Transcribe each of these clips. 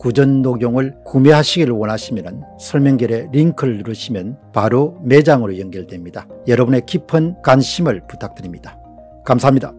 구전도경을 구매하시기를 원하시면 설명글에 링크를 누르시면 바로 매장으로 연결됩니다. 여러분의 깊은 관심을 부탁드립니다. 감사합니다.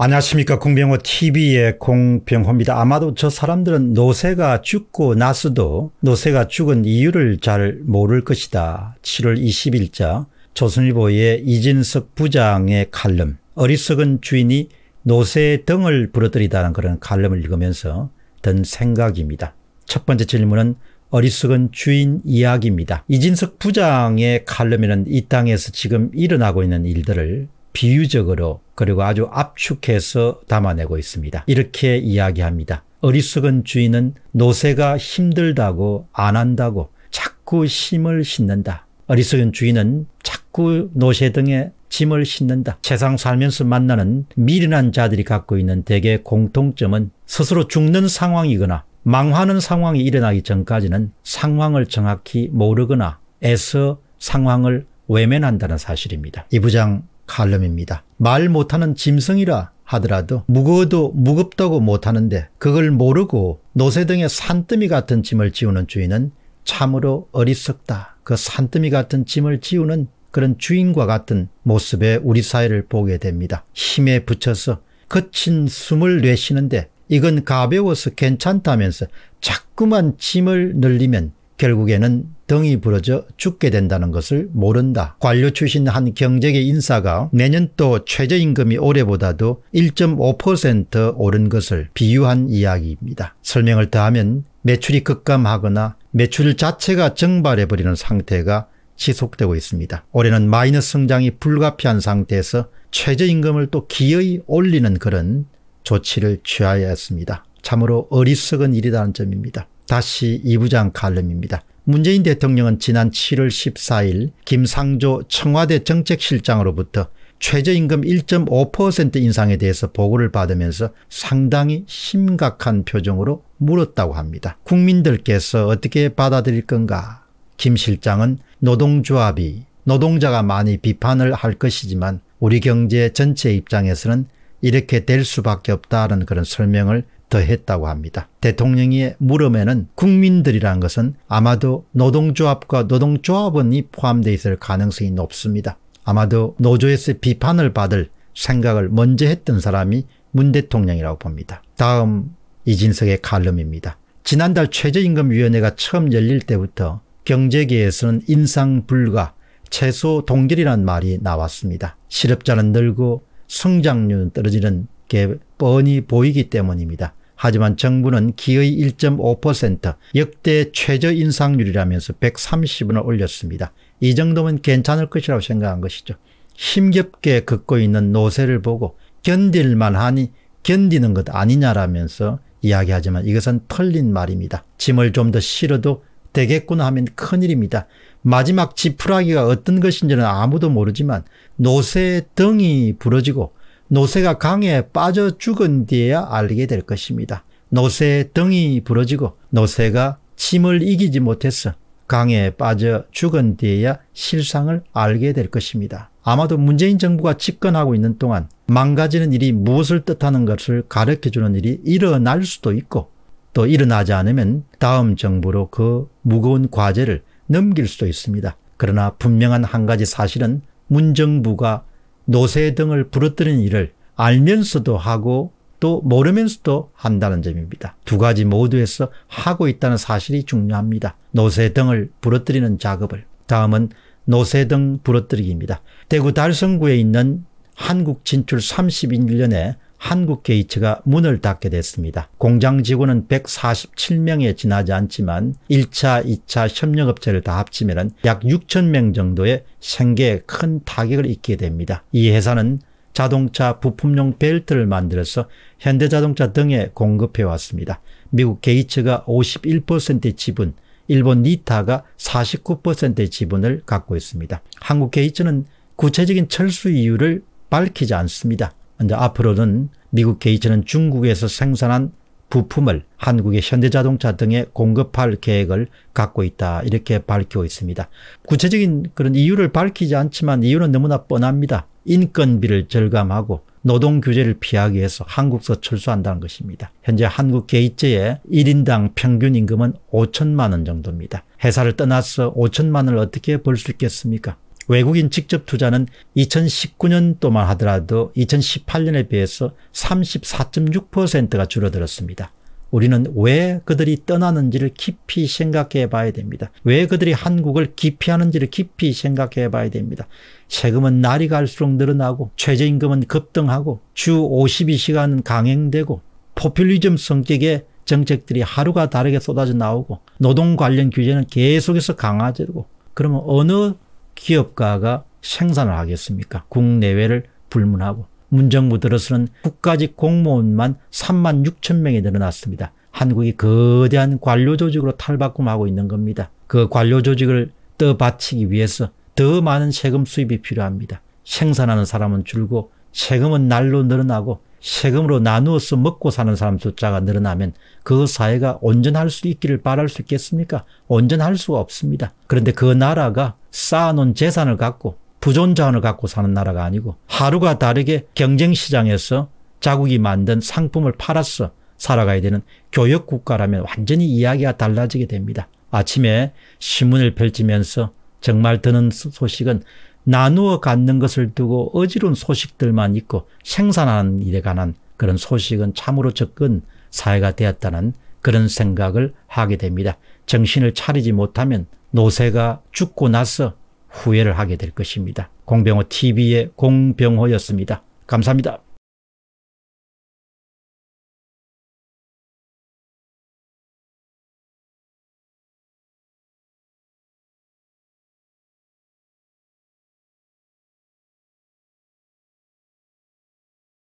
안녕하십니까 공병호TV의 공병호입니다. 아마도 저 사람들은 노세가 죽고 나서도 노세가 죽은 이유를 잘 모를 것이다. 7월 20일자 조선일보의 이진석 부장의 칼럼 어리석은 주인이 노새의 등을 부러뜨리다는 그런 칼럼을 읽으면서 든 생각입니다. 첫 번째 질문은 어리석은 주인 이야기입니다. 이진석 부장의 칼럼에는 이 땅에서 지금 일어나고 있는 일들을 비유적으로 그리고 아주 압축해서 담아내고 있습니다. 이렇게 이야기합니다. 어리석은 주인은 노새가 힘들다고 안 한다고 자꾸 힘을 싣는다. 어리석은 주인은 자꾸 노새 등에 짐을 싣는다. 세상 살면서 만나는 미련한 자들이 갖고 있는 대개 공통점은 스스로 죽는 상황이거나 망하는 상황이 일어나기 전까지는 상황을 정확히 모르거나 애써 상황을 외면한다는 사실입니다. 이 부장 칼럼입니다. 말 못하는 짐승이라 하더라도 무거워도 무겁다고 못하는데 그걸 모르고 노새 등의 산더미 같은 짐을 지우는 주인은 참으로 어리석다. 그 산더미 같은 짐을 지우는 그런 주인과 같은 모습의 우리 사회를 보게 됩니다. 힘에 붙여서 거친 숨을 내쉬는데 이건 가벼워서 괜찮다면서 자꾸만 짐을 늘리면 결국에는 등이 부러져 죽게 된다는 것을 모른다. 관료 출신 한 경제계 인사가 내년도 최저임금이 올해보다도 1.5% 오른 것을 비유한 이야기입니다. 설명을 더하면 매출이 급감하거나 매출 자체가 증발해버리는 상태가 지속되고 있습니다. 올해는 마이너스 성장이 불가피한 상태에서 최저임금을 또 기어이 올리는 그런 조치를 취하여 했습니다. 참으로 어리석은 일이라는 점입니다. 다시 이부장 칼럼입니다. 문재인 대통령은 지난 7월 14일 김상조 청와대 정책실장으로부터 최저임금 1.5% 인상에 대해서 보고를 받으면서 상당히 심각한 표정으로 물었다고 합니다. 국민들께서 어떻게 받아들일 건가 김 실장은 노동조합이 노동자가 많이 비판을 할 것이지만 우리 경제 전체 입장에서는 이렇게 될 수밖에 없다는 그런 설명을 더했다고 합니다. 대통령의 물음에는 국민들이란 것은 아마도 노동조합과 노동조합원이 포함되어 있을 가능성이 높습니다. 아마도 노조에서 비판을 받을 생각을 먼저 했던 사람이 문 대통령이라고 봅니다. 다음 이진석의 칼럼입니다. 지난달 최저임금위원회가 처음 열릴 때부터 경제계에서는 인상 불가, 최소 동결이라는 말이 나왔습니다. 실업자는 늘고 성장률은 떨어지는 게 뻔히 보이기 때문입니다. 하지만 정부는 기의 1.5% 역대 최저인상률이라면서 130원을 올렸습니다. 이 정도면 괜찮을 것이라고 생각한 것이죠. 힘겹게 걷고 있는 노세를 보고 견딜만하니 견디는 것 아니냐라면서 이야기하지만 이것은 틀린 말입니다. 짐을 좀 더 실어도 되겠구나 하면 큰일입니다. 마지막 지푸라기가 어떤 것인지는 아무도 모르지만 노쇠 등이 부러지고 노쇠가 강에 빠져 죽은 뒤에야 알게 될 것입니다. 노쇠 등이 부러지고 노쇠가 침을 이기지 못해서 강에 빠져 죽은 뒤에야 실상을 알게 될 것입니다. 아마도 문재인 정부가 집권하고 있는 동안 망가지는 일이 무엇을 뜻하는 것을 가르쳐주는 일이 일어날 수도 있고 또 일어나지 않으면 다음 정부로 그 무거운 과제를 넘길 수도 있습니다. 그러나 분명한 한 가지 사실은 문정부가 노세 등을 부러뜨리는 일을 알면서도 하고 또 모르면서도 한다는 점입니다. 두 가지 모두에서 하고 있다는 사실이 중요합니다. 노세 등을 부러뜨리는 작업을. 다음은 노세 등 부러뜨리기입니다. 대구 달성구에 있는 한국 진출 31년에 한국케이츠가 문을 닫게 됐습니다. 공장 직원은 147명에 지나지 않지만 1차, 2차 협력업체를 다 합치면 약 6천명 정도의 생계에 큰 타격을 입게 됩니다. 이 회사는 자동차 부품용 벨트를 만들어서 현대자동차 등에 공급해 왔습니다. 미국 게이츠가 51%의 지분, 일본 니타가 49%의 지분을 갖고 있습니다. 한국 게이츠는 구체적인 철수 이유를 밝히지 않습니다. 먼저 앞으로는 미국 게이츠는 중국에서 생산한 부품을 한국의 현대자동차 등에 공급할 계획을 갖고 있다 이렇게 밝히고 있습니다. 구체적인 그런 이유를 밝히지 않지만 이유는 너무나 뻔합니다. 인건비를 절감하고 노동 규제를 피하기 위해서 한국서 철수한다는 것입니다. 현재 한국 게이츠의 1인당 평균 임금은 5천만 원 정도입니다. 회사를 떠나서 5천만 원을 어떻게 벌 수 있겠습니까? 외국인 직접 투자는 2019년도만 하더라도 2018년에 비해서 34.6%가 줄어들었습니다. 우리는 왜 그들이 떠나는지를 깊이 생각해 봐야 됩니다. 왜 그들이 한국을 기피하는지를 깊이 생각해 봐야 됩니다. 세금은 날이 갈수록 늘어나고 최저임금은 급등하고 주 52시간은 강행되고 포퓰리즘 성격의 정책들이 하루가 다르게 쏟아져 나오고 노동 관련 규제는 계속해서 강화되고 그러면 어느 기업가가 생산을 하겠습니까? 국내외를 불문하고. 문정부 들어서는 국가직 공무원만 3만 6천 명이 늘어났습니다. 한국이 거대한 관료 조직으로 탈바꿈하고 있는 겁니다. 그 관료 조직을 떠받치기 위해서 더 많은 세금 수입이 필요합니다. 생산하는 사람은 줄고 세금은 날로 늘어나고 세금으로 나누어서 먹고 사는 사람 숫자가 늘어나면 그 사회가 온전할 수 있기를 바랄 수 있겠습니까? 온전할 수가 없습니다. 그런데 그 나라가 쌓아놓은 재산을 갖고 부존자원을 갖고 사는 나라가 아니고 하루가 다르게 경쟁시장에서 자국이 만든 상품을 팔아서 살아가야 되는 교역국가라면 완전히 이야기가 달라지게 됩니다. 아침에 신문을 펼치면서 정말 드는 소식은 나누어 갖는 것을 두고 어지러운 소식들만 있고 생산하는 일에 관한 그런 소식은 참으로 접근 사회가 되었다는 그런 생각을 하게 됩니다. 정신을 차리지 못하면 노세가 죽고 나서 후회를 하게 될 것입니다. 공병호 TV의 공병호였습니다. 감사합니다.